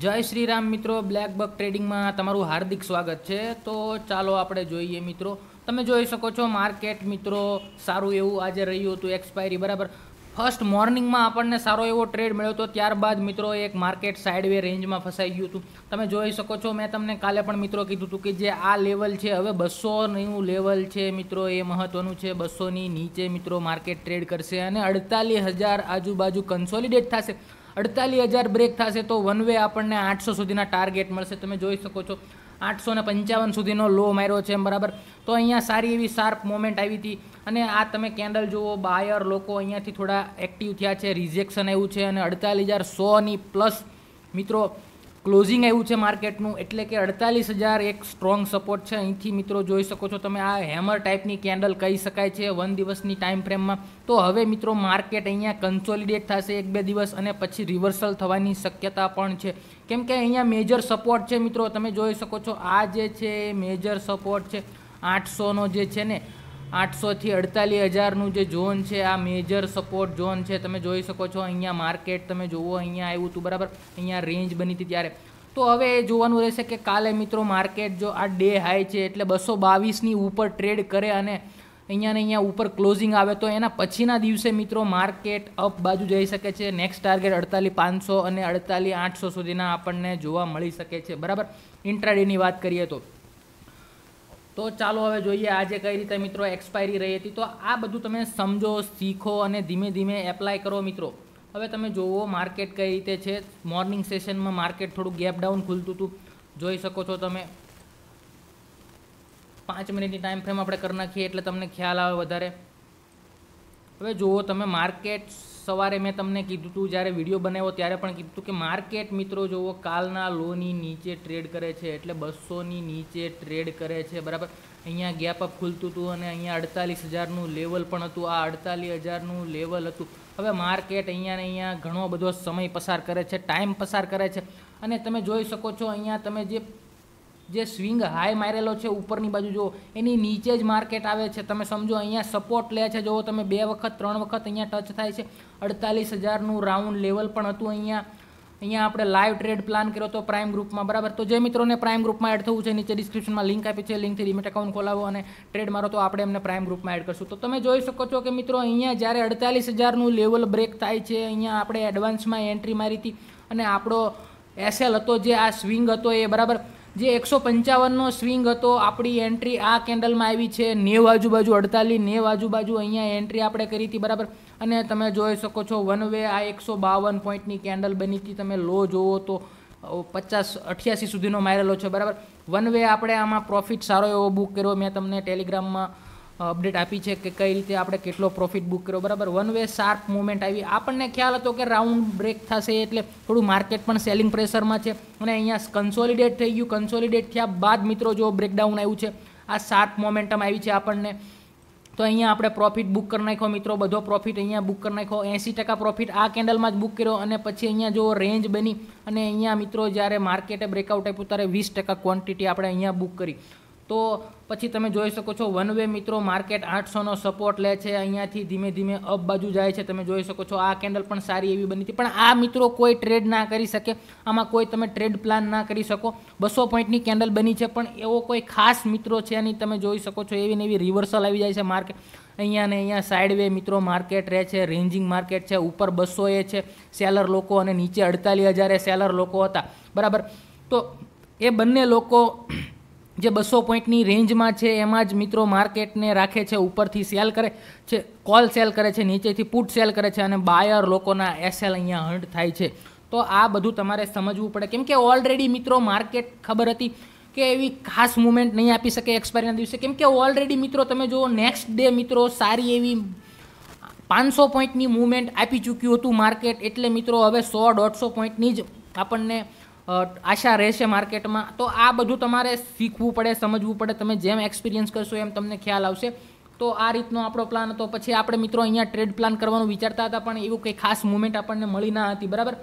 જય શ્રી રામ મિત્રો black buck ટ્રેડિંગમાં તમારું હાર્દિક સ્વાગત છે તો ચાલો આપણે જોઈએ મિત્રો તમે જોઈ શકો છો માર્કેટ મિત્રો સારું એવું આજે રહ્યું હતું એક્સપાયરી બરાબર ફર્સ્ટ મોર્નિંગમાં આપણને સારો એવો ટ્રેડ મળ્યો હતો ત્યારબાદ મિત્રો એક માર્કેટ સાઇડવે રેન્જમાં ફસાઈ ગયું હતું તમે જોઈ શકો છો મેં તમને કાલે પણ મિત્રો કીધું હતું કે જે આ લેવલ છે હવે બસોનું લેવલ છે મિત્રો એ મહત્ત્વનું છે બસોની નીચે મિત્રો માર્કેટ ટ્રેડ કરશે અને અડતાલીસ હજાર આજુબાજુ કન્સોલિડેટ થશે અડતાલીસ હજાર બ્રેક થશે તો વન વે આપણને આઠસો સુધીના ટાર્ગેટ મળશે તમે જોઈ શકો છો આઠસો ને પંચાવન સુધીનો લો માર્યો છે બરાબર તો અહીંયા સારી એવી શાર્પ મોમેન્ટ આવી હતી અને આ તમે કેન્ડલ જુઓ બાયર લોકો અહીંયાથી થોડા એક્ટિવ થયા છે રિજેક્શન આવ્યું છે અને અડતાલીસ હજાર સોની પ્લસ મિત્રો ક્લોઝિંગ આવ્યું છે માર્કેટનું એટલે કે અડતાલીસ હજાર એક સ્ટ્રોંગ સપોર્ટ છે અહીંથી મિત્રો જોઈ શકો છો તમે આ હેમર ટાઈપની કેન્ડલ કહી શકાય છે વન દિવસની ટાઈમ ફ્રેમમાં તો હવે મિત્રો માર્કેટ અહીંયા કન્સોલિડેટ થશે એક બે દિવસ અને પછી રિવર્સલ થવાની શક્યતા પણ છે કેમ કે અહીંયા મેજર સપોર્ટ છે મિત્રો તમે જોઈ શકો છો આ જે છે મેજર સપોર્ટ છે આઠસોનો જે છે ને આઠસોથી અડતાલીસ હજારનું જે ઝોન છે આ મેજર સપોર્ટ ઝોન છે તમે જોઈ શકો છો અહીંયા માર્કેટ તમે જુઓ અહીંયા આવ્યું હતું બરાબર અહીંયા રેન્જ બની હતી ત્યારે તો હવે એ જોવાનું રહેશે કે કાલે મિત્રો માર્કેટ જો આ ડે હાઈ છે એટલે બસો બાવીસની ઉપર ટ્રેડ કરે અને અહીંયાને ને અહીંયા ઉપર ક્લોઝિંગ આવે તો એના પછીના દિવસે મિત્રો માર્કેટ અપ બાજુ જઈ શકે છે નેક્સ્ટ ટાર્ગેટ અડતાલીસ પાંચસો અને અડતાલીસ આઠસો સુધીના આપણને જોવા મળી શકે છે બરાબર ઇન્ટ્રાડેની વાત કરીએ તો તો ચાલો હવે જોઈએ આજે કઈ રીતે મિત્રો એક્સપાયરી રહી હતી તો આ બધું તમે સમજો શીખો અને ધીમે ધીમે એપ્લાય કરો મિત્રો હવે તમે જુઓ માર્કેટ કઈ રીતે છે મોર્નિંગ સેશનમાં માર્કેટ થોડું ગેપ ડાઉન ખુલતું હતું જોઈ શકો છો તમે પાંચ મિનિટની ટાઈમ ફ્રેમ આપણે કરી નાખીએ એટલે તમને ખ્યાલ આવે વધારે હવે જુઓ તમે માર્કેટ સવારે મેં તમને કીધું હતું જ્યારે વિડીયો બનાવ્યો ત્યારે પણ કીધું હતું કે માર્કેટ મિત્રો જુઓ કાલના લોની નીચે ટ્રેડ કરે છે એટલે બસોની નીચે ટ્રેડ કરે છે બરાબર અહીંયા ગેપ અપ ખુલતું હતું અને અહીંયા અડતાલીસ હજારનું લેવલ પણ હતું આ અડતાલીસ હજારનું લેવલ હતું હવે માર્કેટ અહીંયા ને અહીંયા ઘણો બધો સમય પસાર કરે છે ટાઈમ પસાર કરે છે અને તમે જોઈ શકો છો અહીંયા તમે જે જે સ્વિંગ હાઈ મારેલો છે ઉપરની બાજુ જુઓ એની નીચે જ માર્કેટ આવે છે તમે સમજો અહીંયા સપોર્ટ લે છે જુઓ તમે બે વખત ત્રણ વખત અહીંયા ટચ થાય છે અડતાલીસ હજારનું રાઉન્ડ લેવલ પણ હતું અહીંયા અહીંયા આપણે લાઈવ ટ્રેડ પ્લાન કર્યો હતો પ્રાઇમ ગ્રુપમાં બરાબર તો જે મિત્રોને પ્રાઇમ ગ્રુપમાં એડ થવું છે નીચે ડિસ્ક્રિપ્શનમાં લિંક આપી છે લિંકથી રિમેટ એકાઉન્ટ ખોલાવો અને ટ્રેડ મારો તો આપણે એમને પ્રાઇમ ગ્રુપમાં એડ કરશું તો તમે જોઈ શકો છો કે મિત્રો અહીંયા જ્યારે અડતાલીસ હજારનું લેવલ બ્રેક થાય છે અહીંયા આપણે એડવાન્સમાં એન્ટ્રી મારી હતી અને આપણો એસએલ હતો જે આ સ્વિંગ હતો એ બરાબર જે એકસો પંચાવનનો સ્વિંગ હતો આપણી એન્ટ્રી આ કેન્ડલમાં આવી છે નેવ આજુબાજુ અડતાલીસ નેવ આજુબાજુ અહીંયા એન્ટ્રી આપણે કરી હતી બરાબર અને તમે જોઈ શકો છો વન વે આ એકસો બાવન પોઈન્ટની કેન્ડલ બની હતી તમે લો જોવો તો પચાસ અઠ્યાસી સુધીનો મારેલો છે બરાબર વન વે આપણે આમાં પ્રોફિટ સારો એવો બુક કર્યો મેં તમને ટેલિગ્રામમાં અપડેટ આપી છે કે કઈ રીતે આપણે કેટલો પ્રોફિટ બુક કર્યો બરાબર વન વે શાર્પ મુવમેન્ટ આવી આપણને ખ્યાલ હતો કે રાઉન્ડ બ્રેક થશે એટલે થોડું માર્કેટ પણ સેલિંગ પ્રેશરમાં છે અને અહીંયા કન્સોલિડેટ થઈ ગયું કન્સોલિડેટ થયા બાદ મિત્રો જો બ્રેકડાઉન આવ્યું છે આ શાર્પ મોમેન્ટમ આવી છે આપણને તો અહીંયા આપણે પ્રોફિટ બુક કરી નાખ્યો મિત્રો બધો પ્રોફિટ અહીંયા બુક કરી નાખ્યો એંસી ટકા પ્રોફિટ આ કેન્ડલમાં જ બુક કર્યો અને પછી અહીંયા જો રેન્જ બની અને અહીંયા મિત્રો જ્યારે માર્કેટે બ્રેકઆઉટ આપ્યું ત્યારે વીસ ટકા ક્વોન્ટિટી આપણે અહીંયા બુક કરી તો પછી તમે જોઈ શકો છો વન વે મિત્રો માર્કેટ આઠસોનો સપોર્ટ લે છે અહીંયાથી ધીમે ધીમે અપ બાજુ જાય છે તમે જોઈ શકો છો આ કેન્ડલ પણ સારી એવી બની હતી પણ આ મિત્રો કોઈ ટ્રેડ ના કરી શકે આમાં કોઈ તમે ટ્રેડ પ્લાન ના કરી શકો બસો પોઈન્ટની કેન્ડલ બની છે પણ એવો કોઈ ખાસ મિત્રો છે નહીં તમે જોઈ શકો છો એવી ને એવી રિવર્સલ આવી જાય છે માર્કેટ અહીંયા ને અહીંયા સાઇડવે મિત્રો માર્કેટ રહે છે રેન્જિંગ માર્કેટ છે ઉપર બસો એ છે સેલર લોકો અને નીચે અડતાલીસ હજારે સેલર લોકો હતા બરાબર તો એ બંને લોકો જે બસો પોઈન્ટની રેન્જમાં છે એમાં જ મિત્રો માર્કેટને રાખે છે ઉપરથી સેલ કરે છે કોલ સેલ કરે છે નીચેથી પુટ સેલ કરે છે અને બાયર લોકોના એસેલ અહીંયા હંટ થાય છે તો આ બધું તમારે સમજવું પડે કેમ કે ઓલરેડી મિત્રો માર્કેટ ખબર હતી કે એવી ખાસ મુમેન્ટ નહીં આપી શકે એક્સપાયરીના દિવસે કેમ કે ઓલરેડી મિત્રો તમે જુઓ નેક્સ્ટ ડે મિત્રો સારી એવી પાંચસો પોઈન્ટની મુમેન્ટ આપી ચૂક્યું હતું માર્કેટ એટલે મિત્રો હવે સો દોઢસો પોઈન્ટની જ આપણને આશા રહેશે માર્કેટમાં તો આ બધું તમારે શીખવું પડે સમજવું પડે તમે જેમ એક્સપિરિયન્સ કરશો એમ તમને ખ્યાલ આવશે તો આ રીતનો આપણો પ્લાન હતો પછી આપણે મિત્રો અહીંયા ટ્રેડ પ્લાન કરવાનું વિચારતા હતા પણ એવું કંઈ ખાસ મુમેન્ટ આપણને મળી ના હતી બરાબર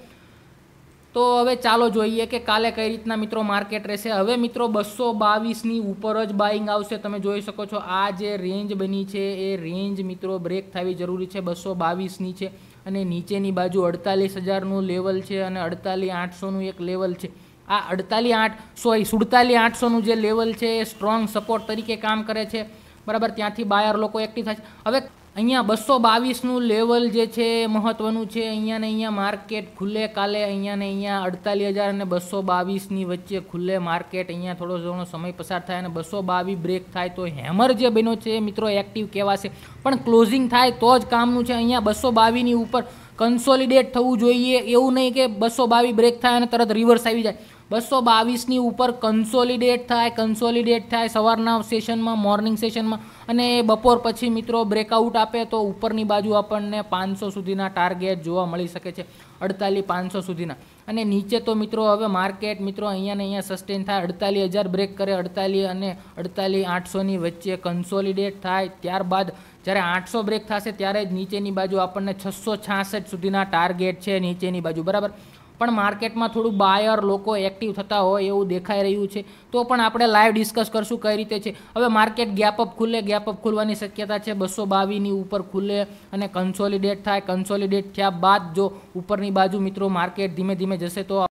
તો હવે ચાલો જોઈએ કે કાલે કઈ રીતના મિત્રો માર્કેટ રહેશે હવે મિત્રો બસો બાવીસની ઉપર જ બાઇંગ આવશે તમે જોઈ શકો છો આ જે રેન્જ બની છે એ રેન્જ મિત્રો બ્રેક થવી જરૂરી છે બસો બાવીસની છે અને નીચેની બાજુ અડતાલીસ હજારનું લેવલ છે અને અડતાલીસ આઠસોનું એક લેવલ છે આ અડતાલીસ આઠ સોરી સુડતાલીસ આઠસોનું જે લેવલ છે એ સ્ટ્રોંગ સપોર્ટ તરીકે કામ કરે છે બરાબર ત્યાંથી બાયર લોકો એક્ટિવ થાય છે હવે અહીંયા બસો બાવીસનું લેવલ જે છે મહત્ત્વનું છે અહીંયા ને અહીંયા માર્કેટ ખુલ્લે કાલે અહીંયા ને અહીંયા અડતાલીસ હજાર અને બસો બાવીસની વચ્ચે ખુલ્લે માર્કેટ અહીંયા થોડો ઘણો સમય પસાર થાય અને બસો બાવીસ બ્રેક થાય તો હેમર જે બન્યો છે મિત્રો એક્ટિવ કહેવાશે પણ ક્લોઝિંગ થાય તો જ કામનું છે અહીંયા બસો બાવીસની ઉપર કન્સોલિડેટ થવું જોઈએ એવું નહીં કે બસો બાવીસ બ્રેક થાય અને તરત રિવર્સ આવી જાય બસો બાવીસની ઉપર કન્સોલિડેટ થાય કન્સોલિડેટ થાય સવારના સેશનમાં મોર્નિંગ સેશનમાં અને એ બપોર પછી મિત્રો બ્રેકઆઉટ આપે તો ઉપરની બાજુ આપણને પાંચસો સુધીના ટાર્ગેટ જોવા મળી શકે છે અડતાલી પાંચસો સુધીના અને નીચે તો મિત્રો હવે માર્કેટ મિત્રો અહીંયા ને અહીંયા સસ્ટેન થાય અડતાલીસ હજાર બ્રેક કરે અડતાલી અને અડતાલીસ આઠસોની વચ્ચે કન્સોલિડેટ થાય ત્યારબાદ જ્યારે આઠસો બ્રેક થશે ત્યારે જ નીચેની બાજુ આપણને છસો છાસઠ સુધીના ટાર્ગેટ છે નીચેની બાજુ બરાબર પણ માર્કેટમાં થોડું બાયર લોકો એક્ટિવ થતા હોય એવું દેખાઈ રહ્યું છે તો પણ આપણે લાઈવ ડિસ્કસ કરશું કઈ રીતે છે હવે માર્કેટ ગેપઅપ ખુલે ગેપઅપ ખુલવાની શક્યતા છે બસો બાવીસની ઉપર ખુલે અને કન્સોલિડેટ થાય કન્સોલિડેટ થયા બાદ જો ઉપરની બાજુ મિત્રો માર્કેટ ધીમે ધીમે જશે તો